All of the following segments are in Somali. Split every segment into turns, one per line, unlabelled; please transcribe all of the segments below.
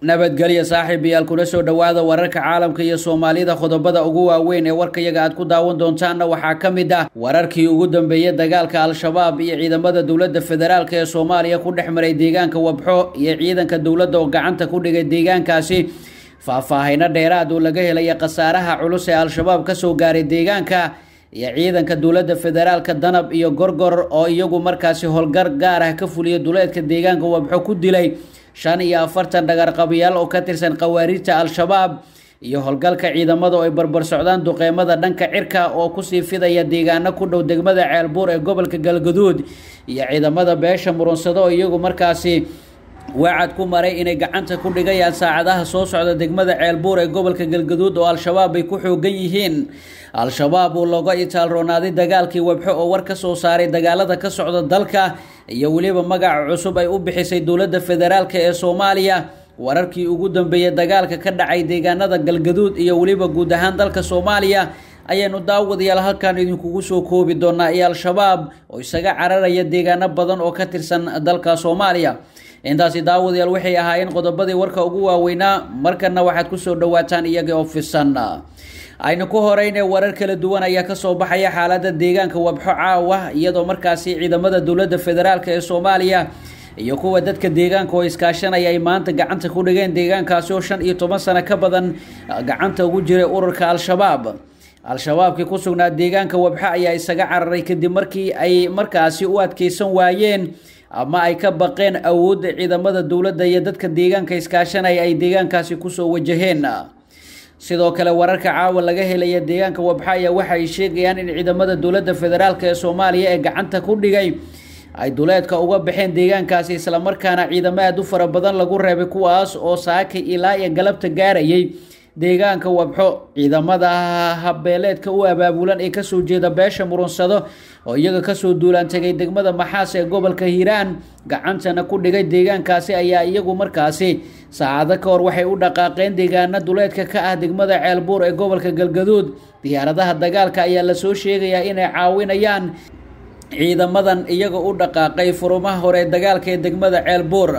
nabadgelya saaxiibayaal kuna soo dhowaada wararka caalamka iyo soomaalida qodobada ugu waaweyn ee warkayaga aad ku daawan doontaanna waxaa ka mid ah wararkii ugu dambeeyey dagaalka al-shabaab iyo ciidamada dowladda federaalk ee soomaaliya ku dhex maray deegaanka wabxo iyo ciidanka dowladda oo gacanta ku dhigay deegaankaasi faahfaahayno dheeraad oo laga helaya khasaaraha culus ee al-shabaab ka soo gaaray deegaanka iyo ciidanka dowladda federaalka danab iyo gorgor oo iyagu markaasi howlgar gaar ah ka fuliyay duleedka deegaanka wabxo ku dilay shan iyo afartan dhagarqabayaal oo ka tirsan khawaarijta al-shabaab iyo howlgalka ciidamada oo ay barbar socdaan duqeymada dhanka cirka oo kusii fidaya deegaano ku dhow degmada ceelbuur ee gobolka galgaduud iyo ciidamada beesha muransado oo iyagu markaasi waacad ku maray inay gacanta ku dhigayaan saacadaha soo socda degmada ceelbuur ee gobolka galgaduud oo al-shabaab ay ku xoogan yihiin al-shabaab uu looga itaalroonaaday dagaalkii webxo oo war ka soo saaray dagaalada ka socda dalka iyo weliba magaca cusub ay u bixisay dowladda federaalk ee soomaaliya wararkii ugu dambeeyey dagaalka ka dhacay deegaanada galgaduud iyo weliba guud ahaan dalka soomaaliya ayaanu daawadayaal halkan idinkugu soo koobi doonaa iyo al-shabaab oo isaga cararaya deegaano badan oo ka tirsan dalka soomaaliya intaasi daawud daawadayaal waxay ahaayeen qodobadii warka ugu waaweynaa markana waxaad kusoo dhowaataan iyaga oo fisan aynu ku horeyne warar kala duwan ayaa kasoo baxaya xaalada deegaanka wabxo caawa iyadoo markaasi ciidamada dowladda federaalk ee soomaaliya iyo kuwa dadka deegaanka oo iskaashanaya ay maanta gacanta ku dhigeen deegaankaasi oo shan iyo toban sano ka badan ah, gacanta ugu jiray ururka al-shabaab al-shabaabkii ku sugnaa deegaanka wabxo ayaa isaga cararay kadib markii ay markaasi u adkaysan waayeen ama ay ka baqeen awoodda ciidamada dowladda iyo dadka deegaanka iskaashanaya ay deegaankaasi kusoo wajaheen sidoo kale wararka caawa laga helaya deegaanka wabxa ayaa waxa sheegayaan in ciidamada dowladda federaalk ee soomaaliya ee gacanta ku dhigay ay duleedka uga baxeen deegaankaasi islamarkaana ciidamo aada u fara badan lagu reebay kuwaas oo saakay ilaa iyo galabta gaarayay deegaanka wabxo ciidamada habeeleedka u abaabulan ee kasoo jeeda beesha murunsado oo iyaga kasoo duulaan tegay degmada maxaas ee gobolka hiiraan gacantana ku dhigay deegaankaasi ayaa iyagu markaasi saacado ka hor waxay u dhaqaaqeen deegaana duleedka ka ah degmada ceelbuur ee gobolka galgaduud diyaaradaha dagaalka ayaa la soo sheegayaa inay caawinayaan ciidamadan iyaga u dhaqaaqay furumaha hore dagaalka ee degmada ceelbuur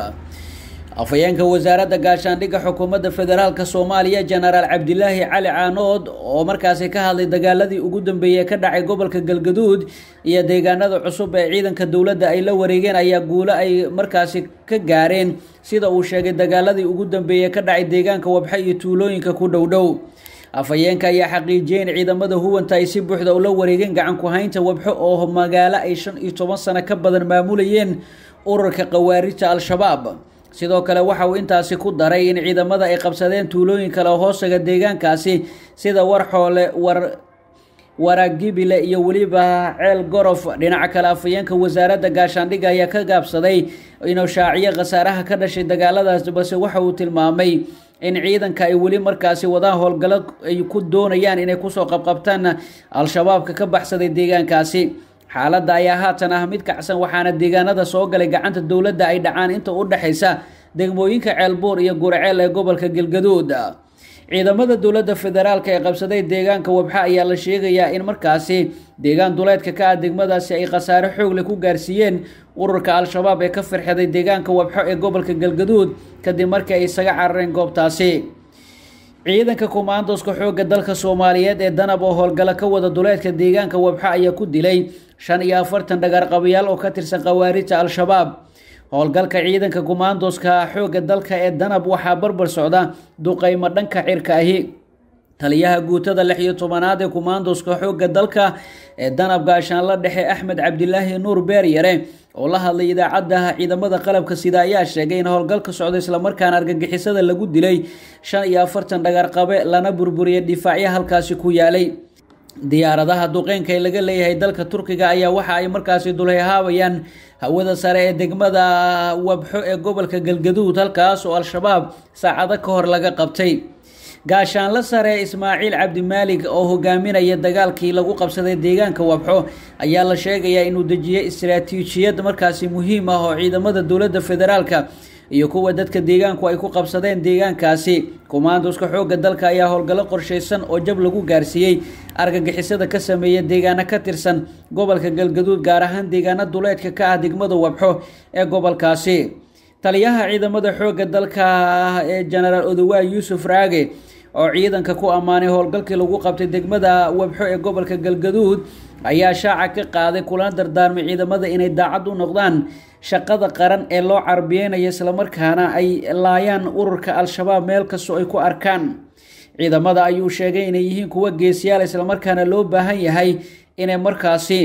afhayeenka wasaaradda gaashaandhigga xukuumadda federaalka soomaaliya jenaraal cabdilaahi cali caanood oo markaasi ka hadlay dagaaladii ugu dambeeyey ka dhacay gobolka galgaduud iyo deegaanada cusub ee ciidanka dowladda ay la wareegeen ayaa guulo ay markaasi ka gaareen sida uu sheegay dagaaladii ugu dambeeyey ka dhacay deegaanka wabxa iyo tuulooyinka ku dhowdhow afhayeenka ayaa xaqiijiyey in ciidamada huwanta ay si buuxda ula wareegeen gacan ku haynta wabxo oo magaalo ay shan iyo toban sano ka badan maamulayeen ururka khawaarijta al-shabaab sidoo kale waxa uu intaasi ku daray in ciidamada ay qabsadeen tuulooyin kale hoostaga deegaankaasi sida warxoole war waragibile iyo weliba ceel gorof dhinaca kale afayeenka wasaaradda gaashaandhigga ayaa ka gaabsaday inuu shaaciyo khasaaraha ka dhashay dagaaladaasi balse waxa uu tilmaamay in ciidanka ay weli markaasi wadaan howlgallo ay ku doonayaan inay kusoo qabqabtaan al-shabaabka ka baxsaday deegaankaasi xaaladda ayaa haatan ah mid kacsan waxaana deegaanada soo galay gacanta dowladda ay dhacaan inta u dhexaysa degmooyinka ceelbuur iyo guraceel ee gobolka galgaduud ciidamada dowladda federaalk ee qabsaday deegaanka wabxa ayaa la sheegayaa in markaasi deegaan duleedka ka ah degmadaasi ay khasaare xoogle ku gaarsiiyeen ururka al-shabaab ee ka firxiday deegaanka wabxo ee gobolka galgaduud kadib markii ay isaga carareen goobtaasi ciidanka kommandoska xoogga dalka soomaaliyeed ee danab oo howlgala ka wada duleedka deegaanka wabxa ayaa ku dilay shan iyo afartan dhagaarqabayaal oo ka tirsan khawaarijta al-shabaab howlgalka ciidanka kommandoska xoogga dalka ee danab waxaa barbar socda duqaymo dhanka cirka ahi taliyaha guutada lix iyo tobanaad ee kumaandoska xoogga dalka ee danabka ashaanla dhexe axmed cabdilaahi nuur beeryare oo la hadlay idaacadda ciidamada qalabka sida ayaa sheegay in howlgalka socda islamarkaana argagixisada lagu dilay shan iyo afartan dhagarqabe lana burburiyay dhifaacyo halkaasi ku yaalay diyaaradaha duqeynka ee laga leeyahay dalka turkiga ayaa waxa ay markaasi dulheyhaabayaan hawada sare ee degmada wabxo ee gobolka galgaduud halkaas oo al-shabaab saacado ka hor laga qabtay gaashaanla saree ismaaciil cabdimaalig oo hogaaminaya dagaalkii lagu qabsaday deegaanka wabxo ayaa la sheegayaa inuu dejiyey istaraatiijiyad markaasi muhiim ah oo ciidamada dowladda federaalka iyo kuwa dadka deegaanku ay ku qabsadeen deegaankaasi kommandoska xoogga dalka ayaa howlgallo qorshaysan oo jab lagu gaarsiiyey argagixisada ka sameeya deegaano ka tirsan gobolka galgaduud gaar ahaan deegaano duleedka ka ah degmada wabxo ee gobolkaasi taliyaha ciidamada xoogga dalka ah ee jenaraal odowaa yuusuf raage oo ciidanka ku ammaanay howlgalkii lagu qabtay degmada webxo ee gobolka galgaduud ayaa shaaca ka qaaday kulana dardaarmay ciidamada inay daacad u noqdaan shaqada qaran ee loo carbiyeynaya islamarkaana ay laayaan ururka al-shabaab meel kastoo ay ku arkaan ciidamada ayuu sheegay inay yihiin kuwa geesiyaal islamarkaana loo baahan yahay inay markaasi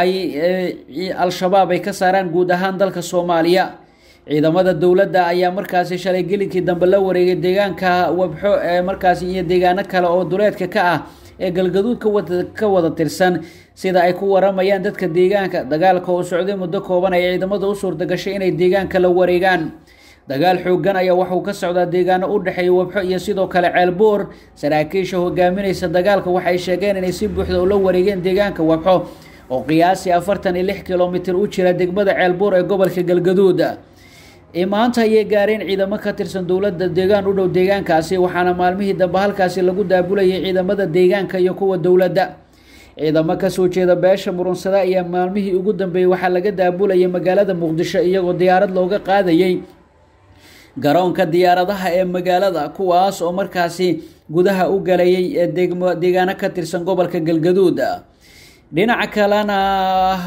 ay eh, al-shabaab ay ka saaraan guud ahaan dalka soomaaliya ciidamada dowladda ayaa markaasi shalay gelinkii dambe la wareegay deegaanka wabxo ee markaasi iyo deegaano kale oo duleedka ka ah ee galgaduudka ka wada tirsan sida ay ku waramayaan dadka deegaanka dagaalka oo socday muddo kooban ay ciidamada u suurta gashay inay deegaanka la wareegaan dagaal xooggan ayaa waxauu ka socdaa deegaano u dhexeeya wabxo iyo sidoo kale ceelbuur saraakiisha hogaaminaysa dagaalka waxay sheegeen inay si buuxda ula wareegeen deegaanka wabxo oo qiyaasi afartan iyo lix kilomitir u jira degmada ceelbuur ee gobolka galgaduud ee maanta ayay gaareen ciidamo ka tirsan dowladda deegaan u dhow deegaankaasi waxaana maalmihii dambe halkaasi lagu daabulayay ciidamada deegaanka iyo kuwa dowladda ciidamo kasoo jeeda beesha muransada ayaa maalmihii ugu dambeeyey waxaa laga daabulayay magaalada muqdisho iyagoo diyaarad looga qaadayay garoonka diyaaradaha ee magaalada kuwaas oo markaasi gudaha u galayay deegaano ka tirsan gobolka galgaduud dhinaca kalena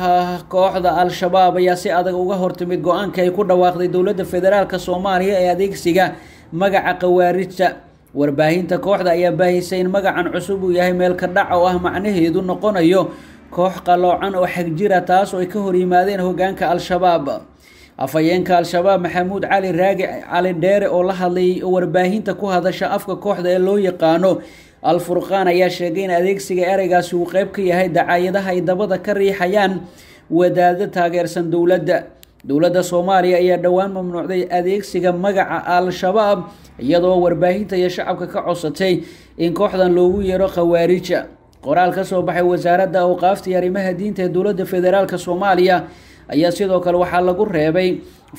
ah, kooxda al-shabaab ayaa si adag uga hortimid go-aanka ay ku dhawaaqday dowladda federaalk soomaaliya ee adeegsiga magaca khawaarijta warbaahinta kooxda ayaa baahisay in magacan cusub uu yahay meelka dhac oo ah macnaheedu noqonayo koox qaloocan oo xagjira jira taas oo ay ka hor yimaadeen hoggaanka al-shabaab afhayeenka al-shabaab maxamuud cali raagi cali dheere oo la hadlay warbaahinta ku hadasha afka kooxda ee loo yaqaano alfurqaan ayaa sheegay in adeegsiga ereygaasi uu qeyb ka yahay dacaayadaha ay dabada ka riixayaan wadaado taageersan dowladda dowladda soomaaliya ayaa dhowaan mamnuucday adeegsiga magaca al-shabaab iyadoo warbaahinta iyo shacabka ka codsatay in kooxdan loogu yeero khawaarija qoraal ka soo baxay wasaaradda awqaafta iyo arrimaha diinta ee dowladda federaalk soomaaliya ayaa sidoo kale waxaa lagu reebay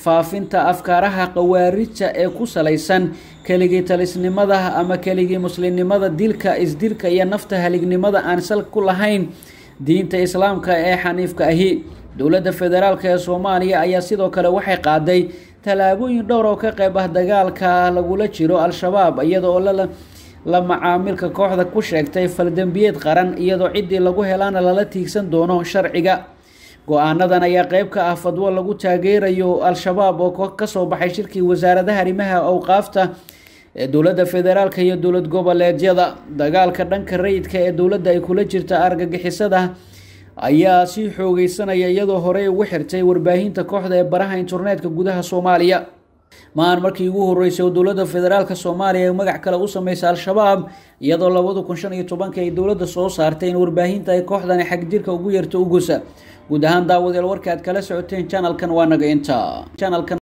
faafinta afkaaraha khawaarija ee ku salaysan keligii talisnimada ama keligii muslimnimada dilka isdilka iyo nafta halignimada aan sal ku lahayn diinta islaamka ee xaniifka ahi dowladda federaalk ee soomaaliya ayaa sidoo kale waxay qaaday tallaabooyin dhowr oo ka qayb ah dagaalka lagula jiro al-shabaab iyadoo la macaamilka kooxda ku sheegtay faldembiyeed qaran iyadoo ciddii lagu helaana lala tiigsan doono sharciga go-aanadan ayaa qayb ka ah fadwo lagu taageerayo al-shabaab oo kasoo baxay shirkii wasaaradaha arrimaha awqaafta ee dowladda federaalka iyo dowlad goboleedyada dagaalka dhanka rayidka ee dowladda ay kula jirta argagixisada ayaa sii xoogeysanaya iyadoo horey ugu xirtay warbaahinta kooxda ee baraha internetka gudaha soomaaliya maan markii ugu horreysay oo dowladda federaalka soomaaliya ay magac kale u sameysay al-shabaab iyadoo labada kun shan iyo tobankii ay dowladda soo saartay in warbaahinta ay kooxdani xagjirka ugu yarta ugusa guud ahaan daawadeel warka aad kala socoteen janalkan waa naga inta